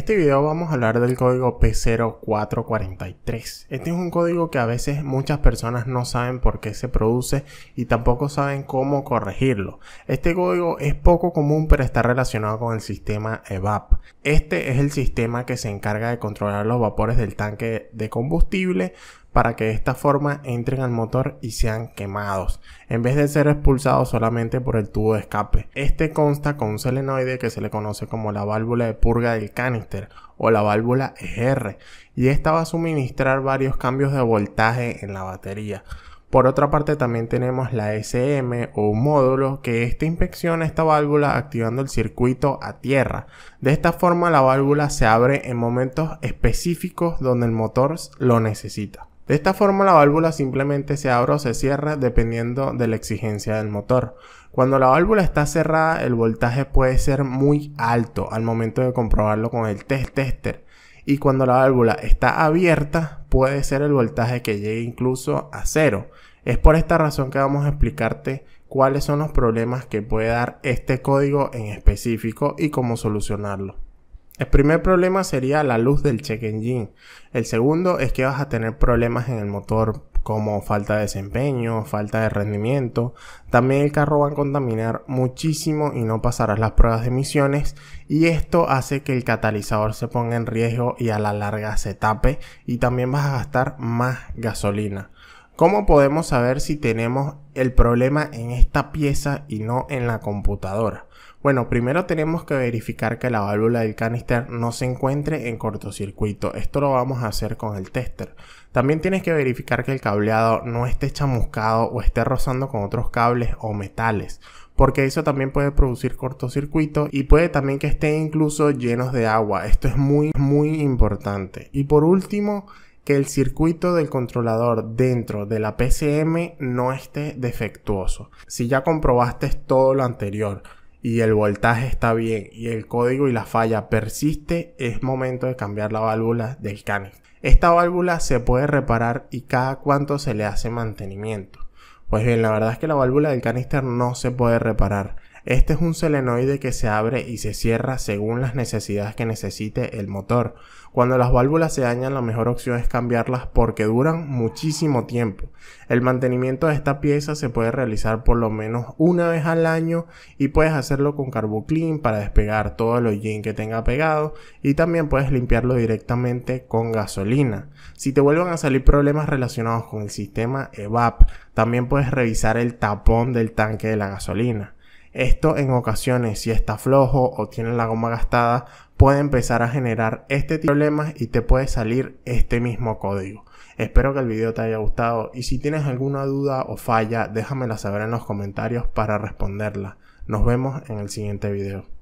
este video vamos a hablar del código P0443. Este es un código que a veces muchas personas no saben por qué se produce y tampoco saben cómo corregirlo. Este código es poco común pero está relacionado con el sistema EVAP. Este es el sistema que se encarga de controlar los vapores del tanque de combustible para que de esta forma entren al motor y sean quemados, en vez de ser expulsados solamente por el tubo de escape. Este consta con un solenoide que se le conoce como la válvula de purga del canister o la válvula EGR, y esta va a suministrar varios cambios de voltaje en la batería. Por otra parte también tenemos la SM o un módulo que éste inspecciona esta válvula activando el circuito a tierra. De esta forma la válvula se abre en momentos específicos donde el motor lo necesita. De esta forma la válvula simplemente se abre o se cierra dependiendo de la exigencia del motor. Cuando la válvula está cerrada el voltaje puede ser muy alto al momento de comprobarlo con el test tester y cuando la válvula está abierta puede ser el voltaje que llegue incluso a cero. Es por esta razón que vamos a explicarte cuáles son los problemas que puede dar este código en específico y cómo solucionarlo. El primer problema sería la luz del check engine. El segundo es que vas a tener problemas en el motor como falta de desempeño, falta de rendimiento. También el carro va a contaminar muchísimo y no pasarás las pruebas de emisiones y esto hace que el catalizador se ponga en riesgo y a la larga se tape y también vas a gastar más gasolina. ¿Cómo podemos saber si tenemos el problema en esta pieza y no en la computadora? Bueno, primero tenemos que verificar que la válvula del canister no se encuentre en cortocircuito. Esto lo vamos a hacer con el tester. También tienes que verificar que el cableado no esté chamuscado o esté rozando con otros cables o metales, porque eso también puede producir cortocircuito y puede también que esté incluso llenos de agua. Esto es muy, muy importante. Y por último, que el circuito del controlador dentro de la PCM no esté defectuoso. Si ya comprobaste todo lo anterior y el voltaje está bien y el código y la falla persiste, es momento de cambiar la válvula del canister. Esta válvula se puede reparar y cada cuánto se le hace mantenimiento. Pues bien, la verdad es que la válvula del canister no se puede reparar. Este es un selenoide que se abre y se cierra según las necesidades que necesite el motor. Cuando las válvulas se dañan la mejor opción es cambiarlas porque duran muchísimo tiempo. El mantenimiento de esta pieza se puede realizar por lo menos una vez al año y puedes hacerlo con carboclean para despegar todo el hollín que tenga pegado y también puedes limpiarlo directamente con gasolina. Si te vuelven a salir problemas relacionados con el sistema EVAP, también puedes revisar el tapón del tanque de la gasolina. Esto en ocasiones, si está flojo o tiene la goma gastada, puede empezar a generar este tipo de problemas y te puede salir este mismo código. Espero que el video te haya gustado y si tienes alguna duda o falla, déjamela saber en los comentarios para responderla. Nos vemos en el siguiente video.